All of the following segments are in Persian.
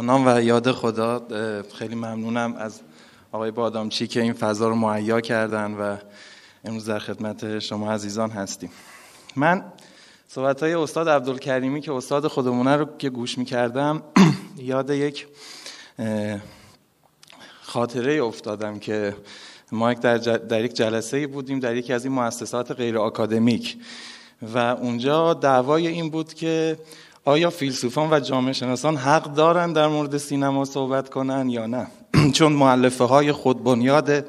نام و یاد خدا خیلی ممنونم از آقای بادامچی که این فضا رو مهیا کردن و امروز در خدمت شما عزیزان هستیم من صحبت های استاد عبدالکریمی که استاد خودمونه رو که گوش می کردم یاد یک خاطره افتادم که ما در, یک جلسه بودیم در یکی از این مؤسسات غیر آکادمیک و اونجا دعوای این بود که آیا فیلسوفان و جامعه شناسان حق دارن در مورد سینما صحبت کنن یا نه چون معلفه های خودبنیاد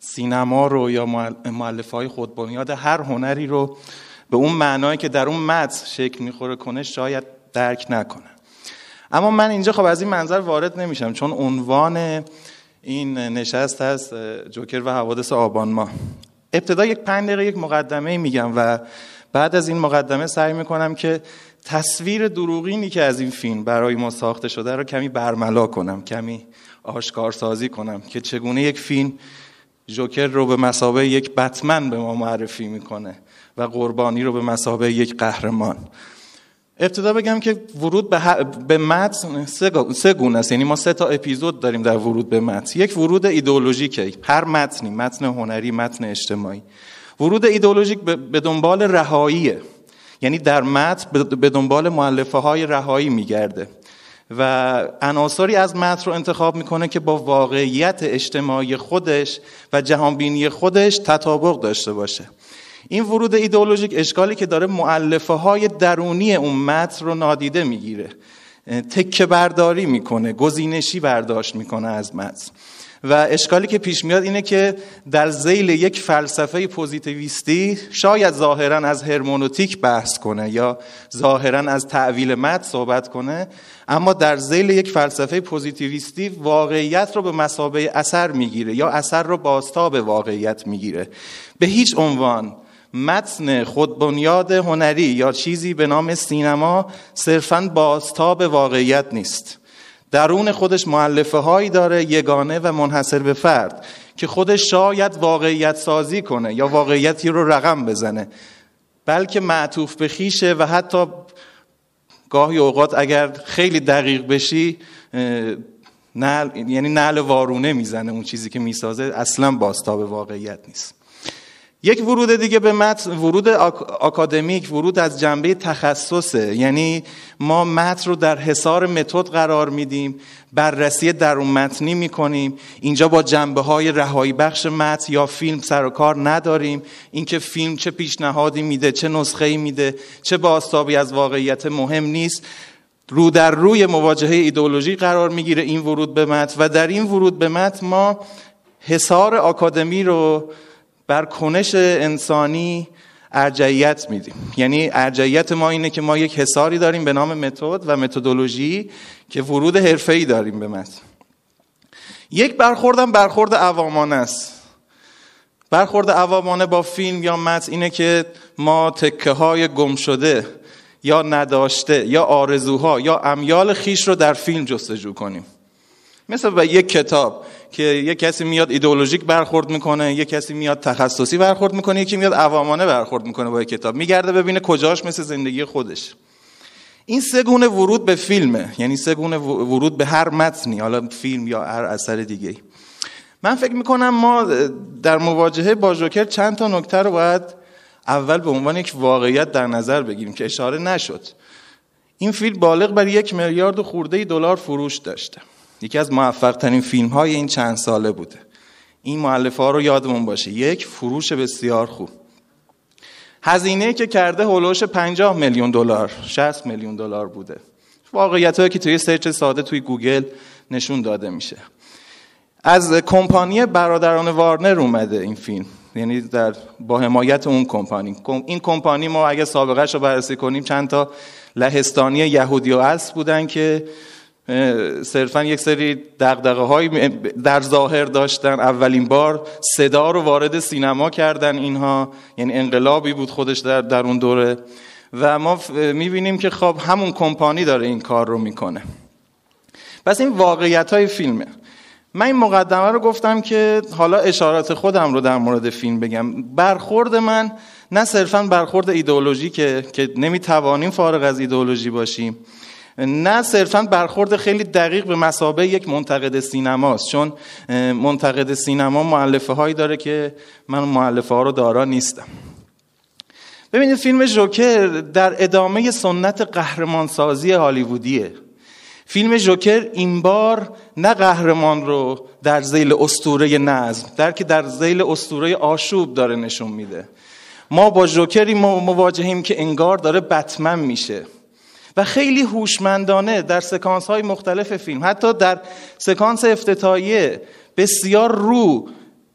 سینما رو یا معلفه های خودبنیاد هر هنری رو به اون معنایی که در اون متن شکل میخوره کنه شاید درک نکنه اما من اینجا خب از این منظر وارد نمیشم چون عنوان این نشست هست جوکر و حوادث آبان ما ابتدا یک پنج دقیقه یک مقدمه میگم و بعد از این مقدمه سعی میکنم که تصویر دروغینی که از این فیلم برای ما ساخته شده رو کمی برملا کنم کمی آشکارسازی کنم که چگونه یک فیلم جوکر رو به مسابقه یک بتمن به ما معرفی میکنه و قربانی رو به مسابقه یک قهرمان ابتدا بگم که ورود به, به متن سه گونه است یعنی ما سه تا اپیزود داریم در ورود به متن یک ورود ایدئولوژیکه هر متنی متن هنری متن اجتماعی ورود ایدئولوژیک به دنبال رهاییه یعنی در متن به دنبال معلفه های رهایی میگرده و عناصری از متن رو انتخاب میکنه که با واقعیت اجتماعی خودش و جهانبینی خودش تطابق داشته باشه این ورود ایدئولوژیک اشکالی که داره معلفه های درونی اون متن رو نادیده میگیره تکه برداری میکنه گزینشی برداشت میکنه از متن و اشکالی که پیش میاد اینه که در زیل یک فلسفه پوزیتیویستی شاید ظاهرا از هرمونوتیک بحث کنه یا ظاهرا از تعویل مد صحبت کنه اما در زیل یک فلسفه پوزیتیویستی واقعیت رو به مسابه اثر میگیره یا اثر رو به واقعیت میگیره به هیچ عنوان متن خودبنیاد هنری یا چیزی به نام سینما صرفا به واقعیت نیست درون خودش معلفه هایی داره یگانه و منحصر به فرد که خودش شاید واقعیت سازی کنه یا واقعیتی رو رقم بزنه بلکه معطوف به خیشه و حتی گاهی اوقات اگر خیلی دقیق بشی یعنی نعل وارونه میزنه اون چیزی که میسازه اصلا باستاب به واقعیت نیست یک ورود دیگه به متن ورود اکادمیک، ورود از جنبه تخصصه یعنی ما متن رو در حصار متد قرار میدیم بررسی اون متنی میکنیم اینجا با جنبه های رهایی بخش متن یا فیلم سر و کار نداریم اینکه فیلم چه پیشنهادی میده چه نسخه ای میده چه باستابی از واقعیت مهم نیست رو در روی مواجهه ایدئولوژی قرار میگیره این ورود به متن و در این ورود به متن ما حصار آکادمی رو بر کنش انسانی ارجعیت میدیم یعنی ارجعیت ما اینه که ما یک حساری داریم به نام متد و متدولوژی که ورود حرفه‌ای داریم به متن یک برخوردم برخورد عوامانه است برخورد عوامانه با فیلم یا متن اینه که ما تکه های گم شده یا نداشته یا آرزوها یا امیال خیش رو در فیلم جستجو کنیم مثل به یک کتاب که یه کسی میاد ایدئولوژیک برخورد میکنه یه کسی میاد تخصصی برخورد میکنه یکی میاد عوامانه برخورد میکنه با کتاب میگرده ببینه کجاش مثل زندگی خودش این سه گونه ورود به فیلمه یعنی سه گونه ورود به هر متنی حالا فیلم یا هر اثر دیگه من فکر میکنم ما در مواجهه با جوکر چند تا نکته رو باید اول به عنوان یک واقعیت در نظر بگیریم که اشاره نشد این فیلم بالغ بر یک میلیارد خورده دلار فروش داشته یکی از موفق ترین فیلم های این چند ساله بوده این معلف ها رو یادمون باشه یک فروش بسیار خوب هزینه که کرده هولوش 50 میلیون دلار 60 میلیون دلار بوده واقعیت که توی سرچ ساده توی گوگل نشون داده میشه از کمپانی برادران وارنر اومده این فیلم یعنی در با حمایت اون کمپانی این کمپانی ما اگه سابقه رو بررسی کنیم چند تا لهستانی یهودی و بودن که صرفا یک سری دقدقه های در ظاهر داشتن اولین بار صدا رو وارد سینما کردن اینها یعنی انقلابی بود خودش در, در اون دوره و ما میبینیم که خب همون کمپانی داره این کار رو میکنه پس این واقعیت های فیلمه من این مقدمه رو گفتم که حالا اشارات خودم رو در مورد فیلم بگم برخورد من نه صرفا برخورد ایدئولوژی که که نمیتوانیم فارغ از ایدئولوژی باشیم نه صرفا برخورد خیلی دقیق به مسابه یک منتقد سینماست چون منتقد سینما معلفه هایی داره که من معلفه ها رو دارا نیستم ببینید فیلم جوکر در ادامه سنت قهرمانسازی هالیوودیه فیلم جوکر این بار نه قهرمان رو در زیل استوره نظم در که در زیل استوره آشوب داره نشون میده ما با جوکری مواجهیم که انگار داره بتمن میشه و خیلی هوشمندانه در سکانس های مختلف فیلم حتی در سکانس افتتاحیه بسیار رو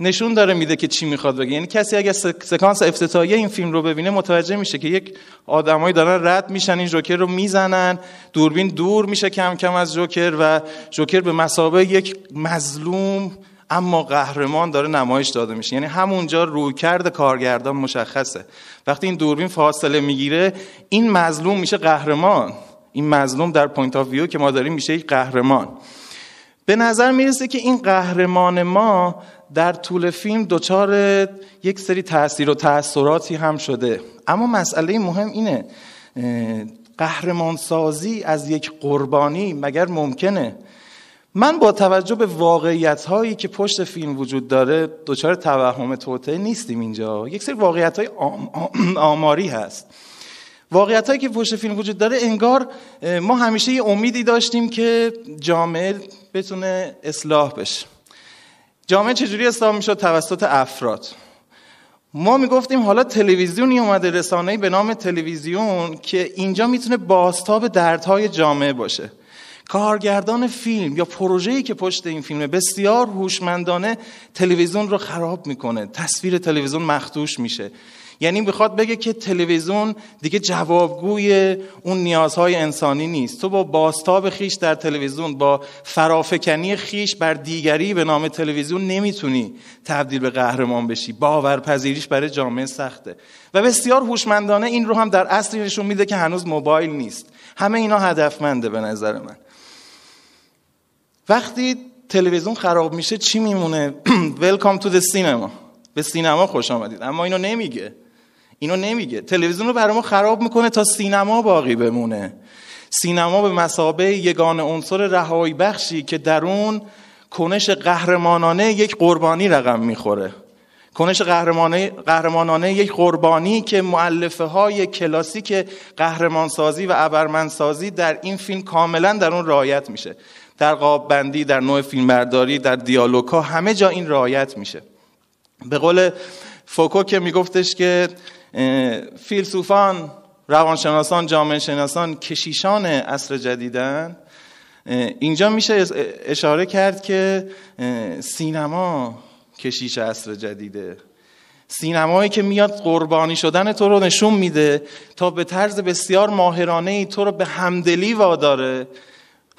نشون داره میده که چی میخواد بگه یعنی کسی اگر سکانس افتتاحیه این فیلم رو ببینه متوجه میشه که یک آدمایی دارن رد میشن این جوکر رو میزنن دوربین دور میشه کم کم از جوکر و جوکر به مسابقه یک مظلوم اما قهرمان داره نمایش داده میشه یعنی همونجا رویکرد کارگردان مشخصه وقتی این دوربین فاصله میگیره این مظلوم میشه قهرمان این مظلوم در پوینت آف ویو که ما داریم میشه یک قهرمان به نظر میرسه که این قهرمان ما در طول فیلم دچار یک سری تاثیر و تاثراتی هم شده اما مسئله مهم اینه قهرمان سازی از یک قربانی مگر ممکنه من با توجه به واقعیت هایی که پشت فیلم وجود داره دچار توهم توته نیستیم اینجا یک سری واقعیت های آم آماری هست واقعیت هایی که پشت فیلم وجود داره انگار ما همیشه یه امیدی داشتیم که جامعه بتونه اصلاح بشه جامعه چجوری اصلاح میشد توسط افراد ما میگفتیم حالا تلویزیونی اومده رسانه‌ای به نام تلویزیون که اینجا میتونه بازتاب دردهای جامعه باشه کارگردان فیلم یا پروژه‌ای که پشت این فیلمه بسیار هوشمندانه تلویزیون رو خراب میکنه تصویر تلویزیون مخدوش میشه یعنی میخواد بگه که تلویزیون دیگه جوابگوی اون نیازهای انسانی نیست تو با باستاب خیش در تلویزیون با فرافکنی خیش بر دیگری به نام تلویزیون نمیتونی تبدیل به قهرمان بشی باورپذیریش برای جامعه سخته و بسیار هوشمندانه این رو هم در اصلی نشون میده که هنوز موبایل نیست همه اینا هدفمنده به نظر من وقتی تلویزیون خراب میشه چی میمونه ولکام تو the cinema به سینما خوش آمدید اما اینو نمیگه اینو نمیگه تلویزیون رو برای ما خراب میکنه تا سینما باقی بمونه سینما به مسابه یگان عنصر رهایی بخشی که در اون کنش قهرمانانه یک قربانی رقم میخوره کنش قهرمانانه یک قربانی که معلفه های کلاسیک قهرمانسازی و ابرمنسازی در این فیلم کاملا در اون رایت میشه در قاب بندی در نوع فیلمبرداری در دیالوگ ها همه جا این رعایت میشه به قول فوکو که میگفتش که فیلسوفان روانشناسان جامعه شناسان کشیشان عصر جدیدن اینجا میشه اشاره کرد که سینما کشیش عصر جدیده سینمایی که میاد قربانی شدن تو رو نشون میده تا به طرز بسیار ماهرانه ای تو رو به همدلی واداره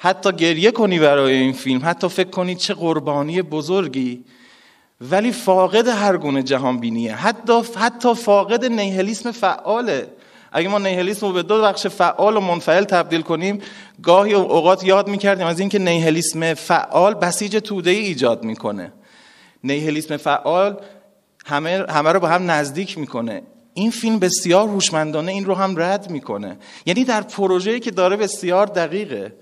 حتی گریه کنی برای این فیلم حتی فکر کنی چه قربانی بزرگی ولی فاقد هر گونه جهان بینیه حتی حتی فاقد نیهلیسم فعاله اگه ما نیهلیسم رو به دو بخش فعال و منفعل تبدیل کنیم گاهی اوقات یاد میکردیم از اینکه نیهلیسم فعال بسیج توده ایجاد میکنه نیهلیسم فعال همه, همه رو با هم نزدیک میکنه این فیلم بسیار هوشمندانه این رو هم رد میکنه یعنی در پروژه‌ای که داره بسیار دقیقه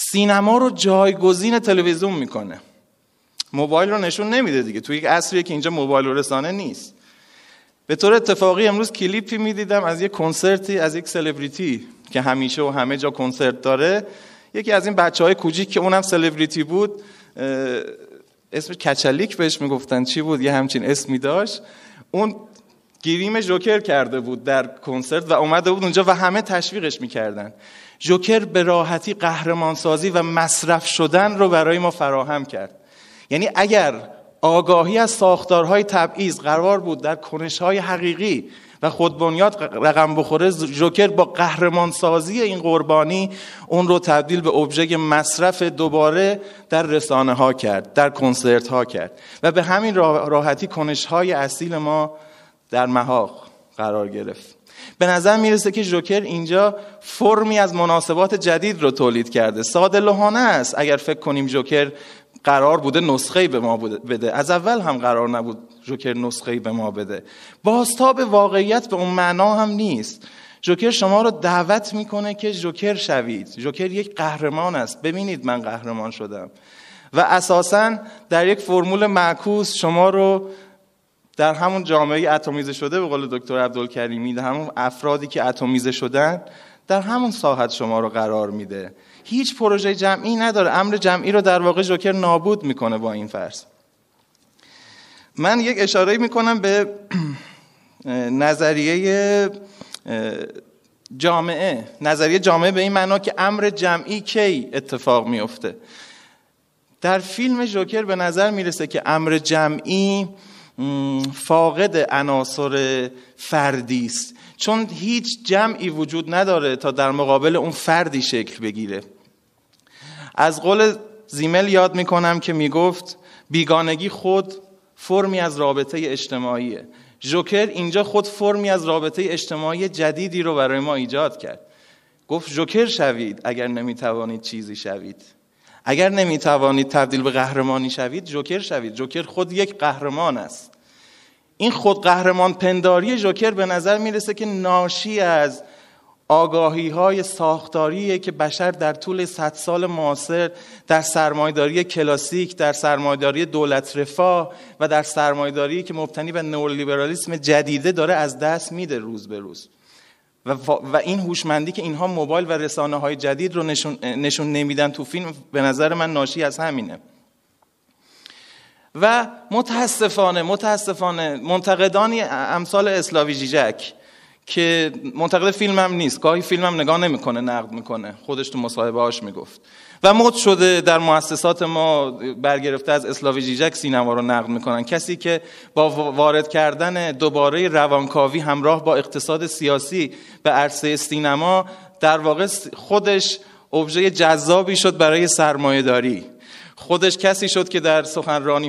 سینما رو جایگزین تلویزیون میکنه موبایل رو نشون نمیده دیگه توی یک عصریه که اینجا موبایل رسانه نیست به طور اتفاقی امروز کلیپی میدیدم از یک کنسرتی از یک سلبریتی که همیشه و همه جا کنسرت داره یکی از این بچه های کوچیک که اونم سلبریتی بود اسم کچلیک بهش میگفتن چی بود یه همچین اسمی داشت اون گیریم جوکر کرده بود در کنسرت و اومده بود اونجا و همه تشویقش میکردن جوکر به راحتی قهرمانسازی و مصرف شدن رو برای ما فراهم کرد یعنی اگر آگاهی از ساختارهای تبعیض قرار بود در کنشهای حقیقی و خودبنیاد رقم بخوره جوکر با قهرمانسازی این قربانی اون رو تبدیل به ابژه مصرف دوباره در رسانه ها کرد در کنسرت ها کرد و به همین راحتی کنش های اصیل ما در محاق قرار گرفت به نظر میرسه که جوکر اینجا فرمی از مناسبات جدید رو تولید کرده ساده لحانه است اگر فکر کنیم جوکر قرار بوده نسخه به ما بده از اول هم قرار نبود جوکر نسخه به ما بده به واقعیت به اون معنا هم نیست جوکر شما رو دعوت میکنه که جوکر شوید جوکر یک قهرمان است ببینید من قهرمان شدم و اساسا در یک فرمول معکوس شما رو در همون جامعه اتمیزه شده به قول دکتر عبدالکریمی در همون افرادی که اتمیزه شدن در همون ساحت شما رو قرار میده هیچ پروژه جمعی نداره امر جمعی رو در واقع جوکر نابود میکنه با این فرض من یک اشاره میکنم به نظریه جامعه نظریه جامعه به این معنا که امر جمعی کی اتفاق میفته در فیلم جوکر به نظر میرسه که امر جمعی فاقد عناصر فردی است چون هیچ جمعی وجود نداره تا در مقابل اون فردی شکل بگیره از قول زیمل یاد میکنم که میگفت بیگانگی خود فرمی از رابطه اجتماعیه جوکر اینجا خود فرمی از رابطه اجتماعی جدیدی رو برای ما ایجاد کرد گفت جوکر شوید اگر نمیتوانید چیزی شوید اگر نمیتوانید تبدیل به قهرمانی شوید جوکر شوید جوکر خود یک قهرمان است این خود قهرمان پنداری جوکر به نظر میرسه که ناشی از آگاهی های ساختاریه که بشر در طول صد سال معاصر در سرمایداری کلاسیک، در سرمایداری دولت رفاه و در سرمایداری که مبتنی به نورلیبرالیسم جدیده داره از دست میده روز به روز. و, و این هوشمندی که اینها موبایل و رسانه های جدید رو نشون, نمیدن تو فیلم به نظر من ناشی از همینه و متاسفانه متاسفانه منتقدانی امثال اسلاوی جیجک که منتقد هم نیست گاهی هم نگاه نمیکنه نقد میکنه خودش تو مصاحبه هاش میگفت و مد شده در مؤسسات ما برگرفته از اسلاوی جیجک سینما رو نقد میکنن کسی که با وارد کردن دوباره روانکاوی همراه با اقتصاد سیاسی به عرصه سینما در واقع خودش ابژه جذابی شد برای سرمایه داری خودش کسی شد که در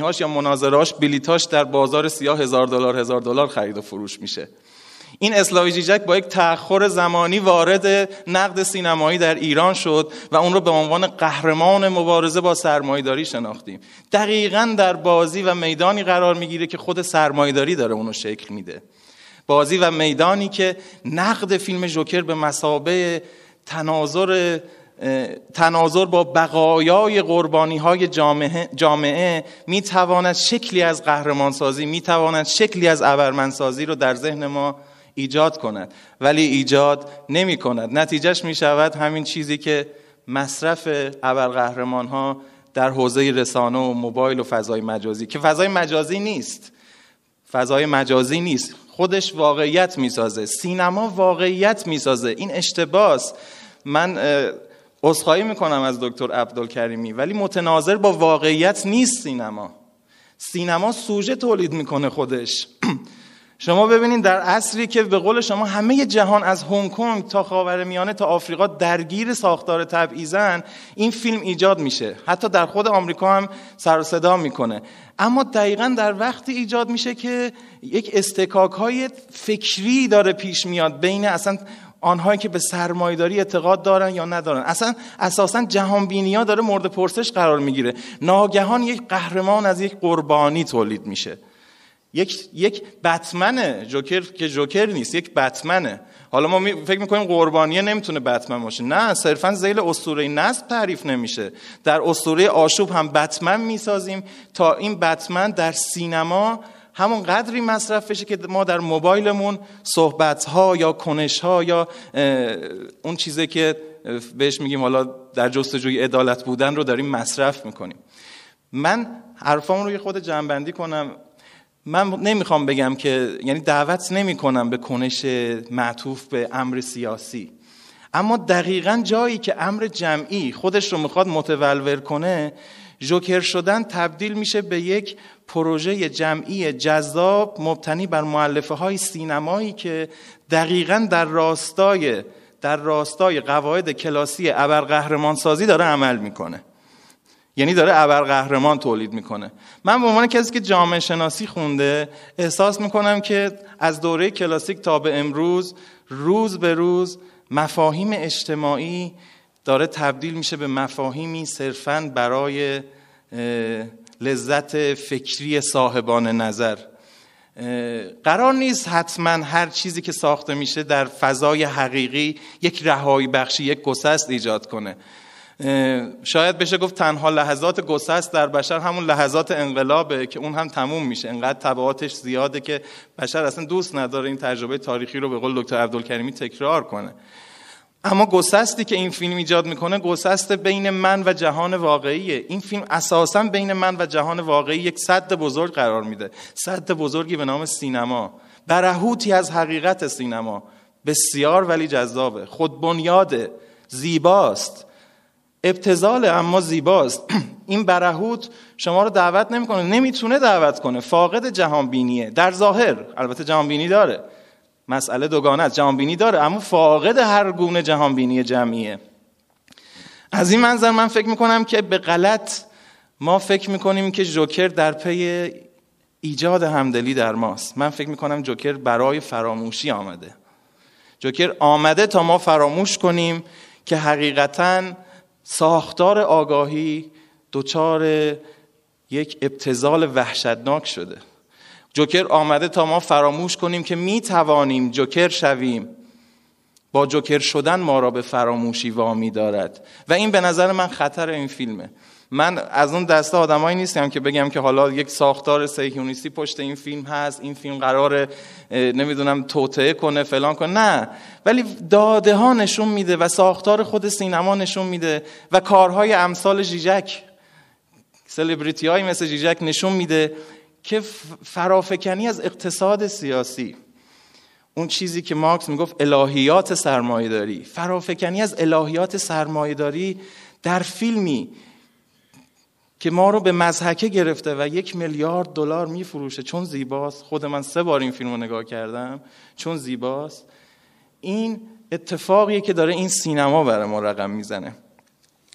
هاش یا مناظرهاش بلیتاش در بازار سیاه هزار دلار هزار دلار خرید و فروش میشه این اسلاوی جیجک با یک تأخر زمانی وارد نقد سینمایی در ایران شد و اون رو به عنوان قهرمان مبارزه با سرمایداری شناختیم دقیقا در بازی و میدانی قرار میگیره که خود سرمایداری داره اونو شکل میده بازی و میدانی که نقد فیلم جوکر به مسابه تناظر تناظر با بقایای قربانی های جامعه, جامعه می شکلی از قهرمانسازی می تواند شکلی از ابرمنسازی رو در ذهن ما ایجاد کند ولی ایجاد نمی کند نتیجهش می شود همین چیزی که مصرف ابرقهرمان ها در حوزه رسانه و موبایل و فضای مجازی که فضای مجازی نیست فضای مجازی نیست خودش واقعیت می سازه سینما واقعیت می سازه این اشتباس من می کنم از دکتر عبدالکریمی ولی متناظر با واقعیت نیست سینما سینما سوژه تولید میکنه خودش شما ببینید در عصری که به قول شما همه جهان از هنگ کنگ تا خاورمیانه تا آفریقا درگیر ساختار تبعیزن این فیلم ایجاد میشه حتی در خود آمریکا هم سر و صدا میکنه اما دقیقا در وقتی ایجاد میشه که یک استکاک های فکری داره پیش میاد بین اصلا آنهایی که به سرمایداری اعتقاد دارن یا ندارن اصلا اساسا جهان داره مورد پرسش قرار میگیره ناگهان یک قهرمان از یک قربانی تولید میشه یک یک بتمنه جوکر که جوکر نیست یک بتمنه حالا ما می، فکر میکنیم قربانیه نمیتونه بتمن باشه نه صرفا زیل اسطوره نصب تعریف نمیشه در اسطوره آشوب هم بتمن میسازیم تا این بتمن در سینما همون قدری مصرف بشه که ما در موبایلمون صحبت ها یا کنش ها یا اون چیزی که بهش میگیم حالا در جستجوی عدالت بودن رو داریم مصرف میکنیم من حرفام رو خود جنبندی کنم من نمیخوام بگم که یعنی دعوت نمیکنم به کنش معطوف به امر سیاسی اما دقیقا جایی که امر جمعی خودش رو میخواد متولور کنه جوکر شدن تبدیل میشه به یک پروژه جمعی جذاب مبتنی بر معلفه های سینمایی که دقیقا در راستای در راستای قواعد کلاسی ابرقهرمانسازی داره عمل میکنه یعنی داره ابرقهرمان تولید میکنه من به عنوان کسی که جامعه شناسی خونده احساس میکنم که از دوره کلاسیک تا به امروز روز به روز مفاهیم اجتماعی داره تبدیل میشه به مفاهیمی صرفا برای لذت فکری صاحبان نظر قرار نیست حتما هر چیزی که ساخته میشه در فضای حقیقی یک رهایی بخشی یک گسست ایجاد کنه شاید بشه گفت تنها لحظات گسست در بشر همون لحظات انقلابه که اون هم تموم میشه انقدر تبعاتش زیاده که بشر اصلا دوست نداره این تجربه تاریخی رو به قول دکتر عبدالکریمی تکرار کنه اما گسستی که این فیلم ایجاد میکنه گسست بین من و جهان واقعیه این فیلم اساسا بین من و جهان واقعی یک صد بزرگ قرار میده صد بزرگی به نام سینما برهوتی از حقیقت سینما بسیار ولی جذابه خود بنیاده زیباست ابتزال اما زیباست این برهوت شما رو دعوت نمیکنه نمیتونه دعوت کنه فاقد جهانبینیه در ظاهر البته بینی داره مسئله دوگانه است جهانبینی داره اما فاقد هر گونه بینی جمعیه از این منظر من فکر میکنم که به غلط ما فکر میکنیم که جوکر در پی ایجاد همدلی در ماست من فکر میکنم جوکر برای فراموشی آمده جوکر آمده تا ما فراموش کنیم که حقیقتاً ساختار آگاهی دچار یک ابتزال وحشتناک شده جوکر آمده تا ما فراموش کنیم که می توانیم جوکر شویم با جوکر شدن ما را به فراموشی وامی دارد و این به نظر من خطر این فیلمه من از اون دسته آدمایی نیستم که بگم که حالا یک ساختار سهیونیستی پشت این فیلم هست این فیلم قرار نمیدونم توطعه کنه فلان کنه نه ولی داده ها نشون میده و ساختار خود سینما نشون میده و کارهای امثال جیجک سلبریتی های مثل جیجک نشون میده که فرافکنی از اقتصاد سیاسی اون چیزی که مارکس میگفت الهیات سرمایهداری فرافکنی از الهیات سرمایهداری در فیلمی که ما رو به مزهکه گرفته و یک میلیارد دلار میفروشه چون زیباست خود من سه بار این فیلم رو نگاه کردم چون زیباست این اتفاقیه که داره این سینما برای ما رقم میزنه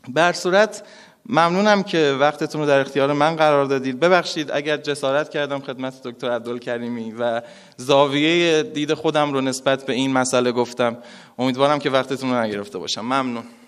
بر صورت ممنونم که وقتتون رو در اختیار من قرار دادید ببخشید اگر جسارت کردم خدمت دکتر عبدالکریمی و زاویه دید خودم رو نسبت به این مسئله گفتم امیدوارم که وقتتون رو نگرفته باشم ممنون